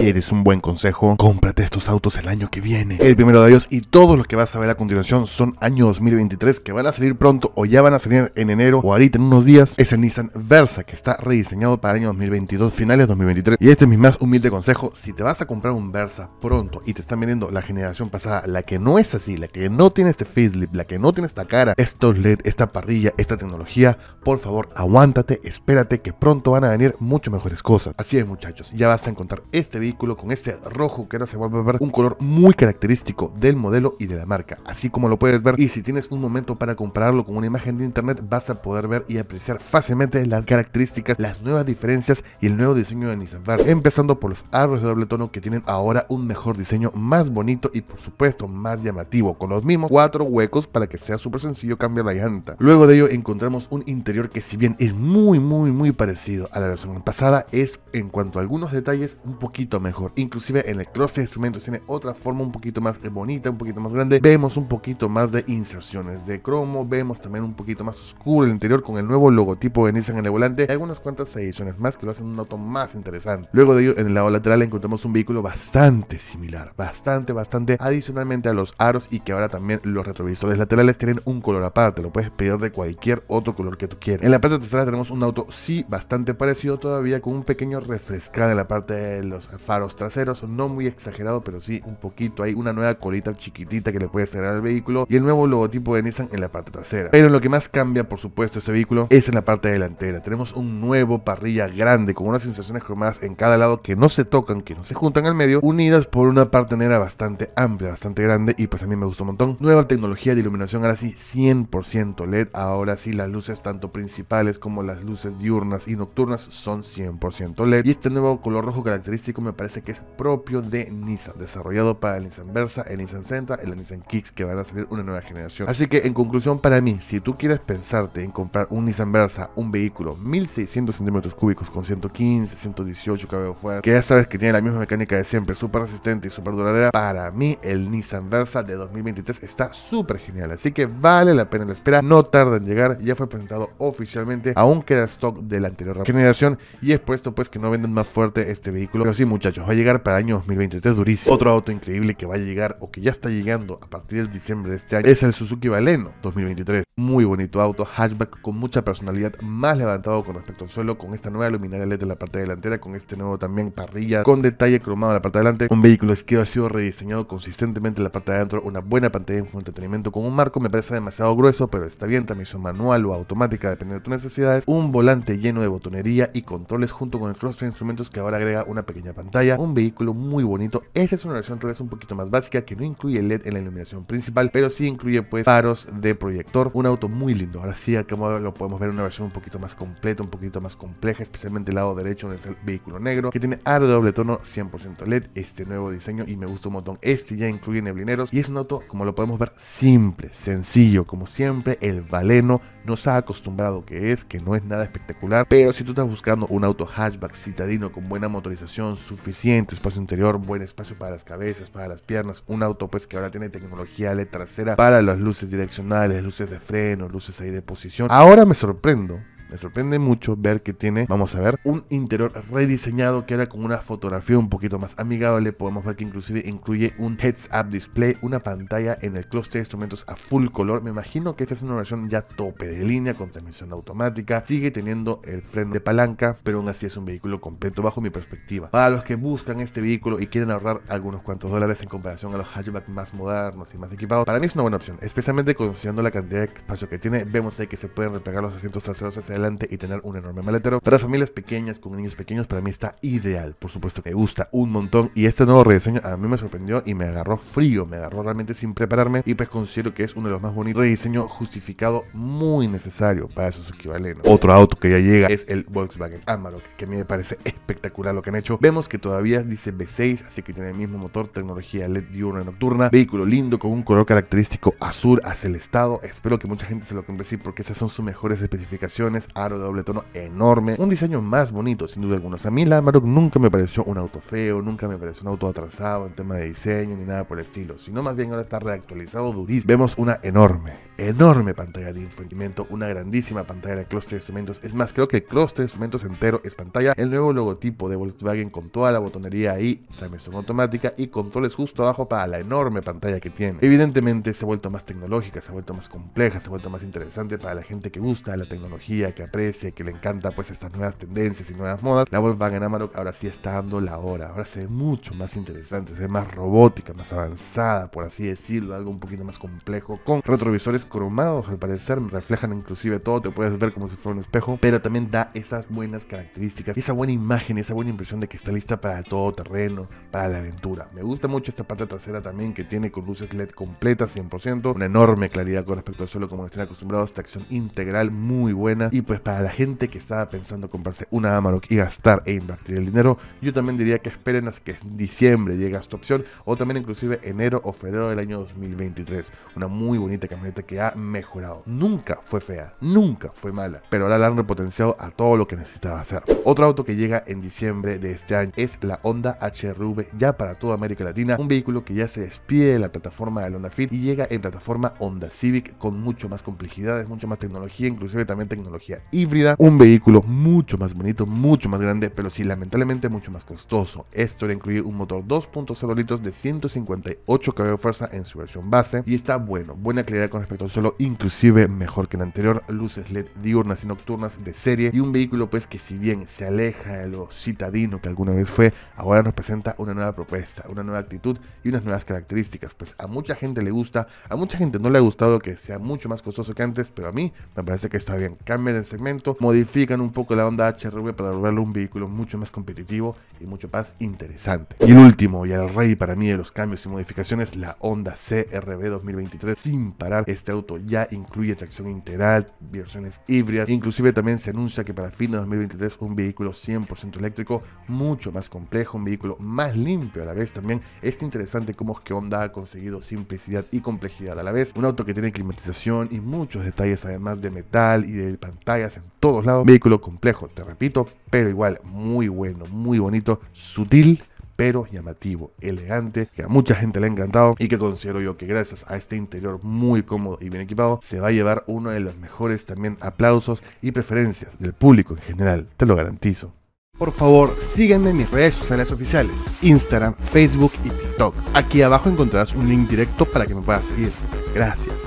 Eres un buen consejo? Cómprate estos autos el año que viene. El primero de ellos y todos los que vas a ver a continuación son año 2023 que van a salir pronto o ya van a salir en enero o ahorita en unos días. Es el Nissan Versa que está rediseñado para el año 2022, finales 2023. Y este es mi más humilde consejo. Si te vas a comprar un Versa pronto y te están vendiendo la generación pasada, la que no es así, la que no tiene este facelift, la que no tiene esta cara, estos LED, esta parrilla, esta tecnología, por favor aguántate, espérate que pronto van a venir mucho mejores cosas. Así es muchachos, ya vas a encontrar este video con este rojo que ahora se vuelve a ver un color muy característico del modelo y de la marca, así como lo puedes ver y si tienes un momento para compararlo con una imagen de internet vas a poder ver y apreciar fácilmente las características, las nuevas diferencias y el nuevo diseño de Nissan bar empezando por los árboles de doble tono que tienen ahora un mejor diseño más bonito y por supuesto más llamativo, con los mismos cuatro huecos para que sea súper sencillo cambiar la llanta. Luego de ello encontramos un interior que si bien es muy muy muy parecido a la versión pasada, es en cuanto a algunos detalles un poquito mejor. Inclusive en el cross de instrumentos tiene otra forma un poquito más bonita, un poquito más grande. Vemos un poquito más de inserciones de cromo, vemos también un poquito más oscuro el interior con el nuevo logotipo de Nissan en el volante. Hay algunas cuantas ediciones más que lo hacen un auto más interesante. Luego de ello, en el lado lateral encontramos un vehículo bastante similar, bastante, bastante adicionalmente a los aros y que ahora también los retrovisores laterales tienen un color aparte, lo puedes pedir de cualquier otro color que tú quieras. En la parte trasera tenemos un auto sí bastante parecido todavía con un pequeño refrescado en la parte de los faros traseros, no muy exagerado, pero sí un poquito. Hay una nueva colita chiquitita que le puede cerrar al vehículo y el nuevo logotipo de Nissan en la parte trasera. Pero lo que más cambia, por supuesto, este vehículo es en la parte delantera. Tenemos un nuevo parrilla grande con unas sensaciones cromadas en cada lado que no se tocan, que no se juntan al medio, unidas por una parte negra bastante amplia, bastante grande y pues a mí me gustó un montón. Nueva tecnología de iluminación, ahora sí 100% LED. Ahora sí las luces tanto principales como las luces diurnas y nocturnas son 100% LED. Y este nuevo color rojo característico me parece que es propio de Nissan, desarrollado para el Nissan Versa, el Nissan Sentra, el Nissan Kicks, que van a salir una nueva generación. Así que en conclusión para mí, si tú quieres pensarte en comprar un Nissan Versa, un vehículo 1600 centímetros cúbicos con 115, 118 caballos fuera. que ya sabes que tiene la misma mecánica de siempre, súper resistente y súper duradera, para mí el Nissan Versa de 2023 está súper genial, así que vale la pena la espera, no tarda en llegar, ya fue presentado oficialmente, aún queda stock de la anterior generación y es puesto pues que no venden más fuerte este vehículo, pero sí muchas Va a llegar para el año 2023 durísimo. Otro auto increíble que va a llegar o que ya está llegando a partir de diciembre de este año es el Suzuki Baleno 2023. Muy bonito auto, hatchback con mucha personalidad, más levantado con respecto al suelo, con esta nueva luminaria LED en la parte delantera, con este nuevo también parrilla, con detalle cromado en la parte delante. Un vehículo que ha sido rediseñado consistentemente en la parte de adentro, una buena pantalla de entretenimiento con un marco, me parece demasiado grueso, pero está bien, también transmisión manual o automática, dependiendo de tus necesidades. Un volante lleno de botonería y controles junto con el cluster de instrumentos que ahora agrega una pequeña pantalla un vehículo muy bonito. Esta es una versión tal vez un poquito más básica que no incluye LED en la iluminación principal, pero sí incluye pues faros de proyector, un auto muy lindo. Ahora sí, acá lo podemos ver una versión un poquito más completa, un poquito más compleja, especialmente el lado derecho donde es el vehículo negro, que tiene aro de doble tono 100% LED, este nuevo diseño y me gusta un montón. Este ya incluye neblineros y es un auto, como lo podemos ver, simple, sencillo, como siempre, el Valeno nos ha acostumbrado que es, que no es nada espectacular, pero si tú estás buscando un auto hatchback citadino con buena motorización, suficiente suficiente, espacio interior, buen espacio para las cabezas, para las piernas, un auto pues que ahora tiene tecnología LED trasera para las luces direccionales, luces de freno, luces ahí de posición. Ahora me sorprendo me sorprende mucho ver que tiene, vamos a ver, un interior rediseñado que ahora con una fotografía un poquito más amigable podemos ver que inclusive incluye un heads-up display, una pantalla en el clúster de instrumentos a full color. Me imagino que esta es una versión ya tope de línea con transmisión automática. Sigue teniendo el freno de palanca, pero aún así es un vehículo completo bajo mi perspectiva. Para los que buscan este vehículo y quieren ahorrar algunos cuantos dólares en comparación a los hatchback más modernos y más equipados, para mí es una buena opción, especialmente considerando la cantidad de espacio que tiene. Vemos ahí que se pueden replegar los asientos traseros hacia adelante y tener un enorme maletero. Para familias pequeñas, con niños pequeños, para mí está ideal. Por supuesto, que gusta un montón. Y este nuevo rediseño a mí me sorprendió y me agarró frío, me agarró realmente sin prepararme. Y pues considero que es uno de los más bonitos. Rediseño justificado, muy necesario para sus equivalentes Otro auto que ya llega es el Volkswagen Amarok, que a mí me parece espectacular lo que han hecho. Vemos que todavía dice V6, así que tiene el mismo motor, tecnología LED diurna y nocturna. Vehículo lindo con un color característico azul hacia el estado Espero que mucha gente se lo compre porque esas son sus mejores especificaciones aro de doble tono enorme, un diseño más bonito, sin duda alguna. a mí la Amarok nunca me pareció un auto feo, nunca me pareció un auto atrasado en tema de diseño ni nada por el estilo, sino más bien ahora está reactualizado durísimo. Vemos una enorme, enorme pantalla de infringimiento. una grandísima pantalla de cluster de instrumentos. Es más, creo que cluster de instrumentos entero es pantalla. El nuevo logotipo de Volkswagen con toda la botonería ahí, transmisión automática y controles justo abajo para la enorme pantalla que tiene. Evidentemente se ha vuelto más tecnológica, se ha vuelto más compleja, se ha vuelto más interesante para la gente que gusta la tecnología, que aprecia, que le encanta pues estas nuevas tendencias y nuevas modas, la Volkswagen Amarok ahora sí está dando la hora, ahora se ve mucho más interesante, se ve más robótica, más avanzada, por así decirlo, algo un poquito más complejo, con retrovisores cromados al parecer, reflejan inclusive todo, te puedes ver como si fuera un espejo, pero también da esas buenas características, esa buena imagen, esa buena impresión de que está lista para todo terreno, para la aventura. Me gusta mucho esta parte trasera también que tiene con luces LED completas 100%, una enorme claridad con respecto al suelo como están acostumbrados, acción integral muy buena y pues para la gente que estaba pensando comprarse una Amarok y gastar e invertir el dinero, yo también diría que esperen hasta que en diciembre llegue a esta opción o también inclusive enero o febrero del año 2023. Una muy bonita camioneta que ha mejorado. Nunca fue fea, nunca fue mala, pero ahora la han repotenciado a todo lo que necesitaba hacer. Otro auto que llega en diciembre de este año es la Honda HRV ya para toda América Latina, un vehículo que ya se despide de la plataforma de Honda Fit y llega en plataforma Honda Civic con mucho más complejidades, mucha más tecnología, inclusive también tecnología híbrida, un vehículo mucho más bonito, mucho más grande, pero sí lamentablemente mucho más costoso. Esto le incluye un motor 2.0 litros de 158 caballos de fuerza en su versión base y está bueno, buena calidad con respecto al suelo, inclusive mejor que el anterior, luces LED diurnas y nocturnas de serie y un vehículo pues que si bien se aleja de lo citadino que alguna vez fue, ahora nos presenta una nueva propuesta, una nueva actitud y unas nuevas características. Pues a mucha gente le gusta, a mucha gente no le ha gustado que sea mucho más costoso que antes, pero a mí me parece que está bien. Cambia de segmento, modifican un poco la onda HRV para lograrlo un vehículo mucho más competitivo y mucho más interesante. Y el último y el rey para mí de los cambios y modificaciones, la Honda CRB 2023 sin parar. Este auto ya incluye tracción integral, versiones híbridas, inclusive también se anuncia que para fin de 2023 un vehículo 100% eléctrico mucho más complejo, un vehículo más limpio a la vez también. Es interesante cómo es que Honda ha conseguido simplicidad y complejidad a la vez. Un auto que tiene climatización y muchos detalles además de metal y de pantalla en todos lados. Vehículo complejo, te repito, pero igual muy bueno, muy bonito, sutil pero llamativo, elegante, que a mucha gente le ha encantado y que considero yo que gracias a este interior muy cómodo y bien equipado se va a llevar uno de los mejores también aplausos y preferencias del público en general, te lo garantizo. Por favor, sígueme en mis redes sociales oficiales, Instagram, Facebook y TikTok. Aquí abajo encontrarás un link directo para que me puedas seguir. Gracias.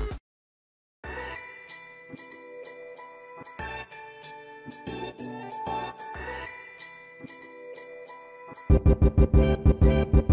Thank you.